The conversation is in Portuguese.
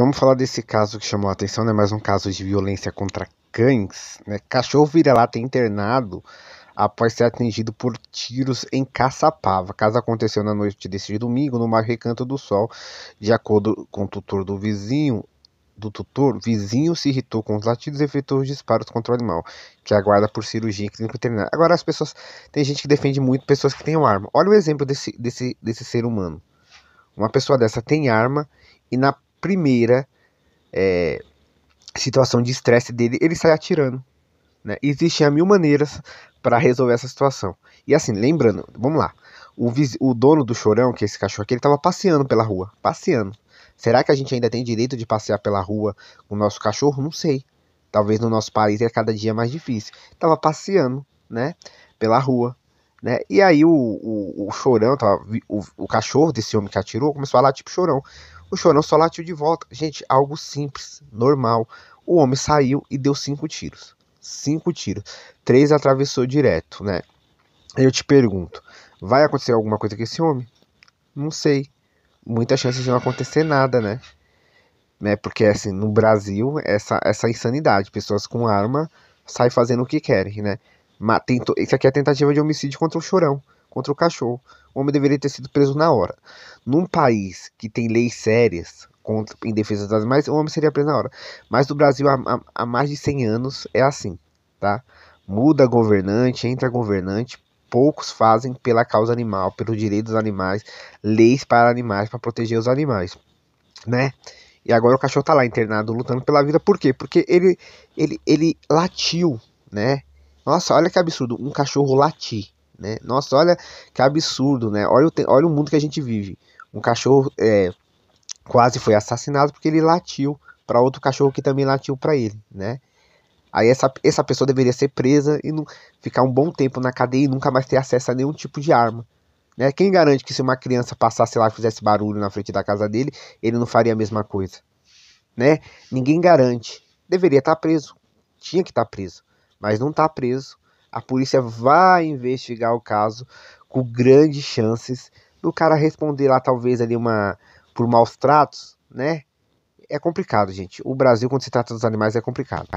Vamos falar desse caso que chamou a atenção, né? Mais um caso de violência contra cães, né? Cachorro vira-lata internado após ser atingido por tiros em Caçapava. Caso aconteceu na noite deste domingo, no mar Recanto do Sol, de acordo com o tutor do vizinho, do tutor, vizinho se irritou com os latidos e efetuou disparos contra o animal, que aguarda por cirurgia clínica veterinária. Agora as pessoas, tem gente que defende muito pessoas que têm arma. Olha o exemplo desse, desse, desse ser humano. Uma pessoa dessa tem arma e na primeira é, situação de estresse dele, ele sai atirando. Né? Existem mil maneiras para resolver essa situação. E assim, lembrando, vamos lá. O, o dono do chorão, que é esse cachorro aqui, ele estava passeando pela rua. Passeando. Será que a gente ainda tem direito de passear pela rua com o nosso cachorro? Não sei. Talvez no nosso país é cada dia mais difícil. Tava passeando, né? Pela rua. Né? E aí o, o, o chorão, tava, o, o cachorro desse homem que atirou, começou a falar tipo chorão. O chorão só latiu de volta. Gente, algo simples, normal. O homem saiu e deu cinco tiros. Cinco tiros. Três atravessou direto, né? Eu te pergunto, vai acontecer alguma coisa com esse homem? Não sei. Muita chance de não acontecer nada, né? né? Porque assim, no Brasil, essa, essa insanidade, pessoas com arma saem fazendo o que querem, né? Mas isso aqui é tentativa de homicídio contra o Chorão contra o cachorro. O homem deveria ter sido preso na hora. Num país que tem leis sérias contra, em defesa das animais, o homem seria preso na hora. Mas no Brasil, há, há, há mais de 100 anos, é assim, tá? Muda governante, entra governante, poucos fazem pela causa animal, pelo direito dos animais, leis para animais, para proteger os animais, né? E agora o cachorro tá lá internado, lutando pela vida, por quê? Porque ele, ele, ele latiu, né? Nossa, olha que absurdo, um cachorro latir né? Nossa, olha que absurdo, né? Olha o, olha o mundo que a gente vive. Um cachorro é, quase foi assassinado porque ele latiu para outro cachorro que também latiu para ele, né? Aí essa, essa pessoa deveria ser presa e não, ficar um bom tempo na cadeia e nunca mais ter acesso a nenhum tipo de arma. Né? Quem garante que se uma criança passasse lá e fizesse barulho na frente da casa dele, ele não faria a mesma coisa? Né? Ninguém garante. Deveria estar tá preso. Tinha que estar tá preso. Mas não está preso. A polícia vai investigar o caso com grandes chances do cara responder lá talvez ali uma por maus tratos, né? É complicado, gente. O Brasil quando se trata dos animais é complicado.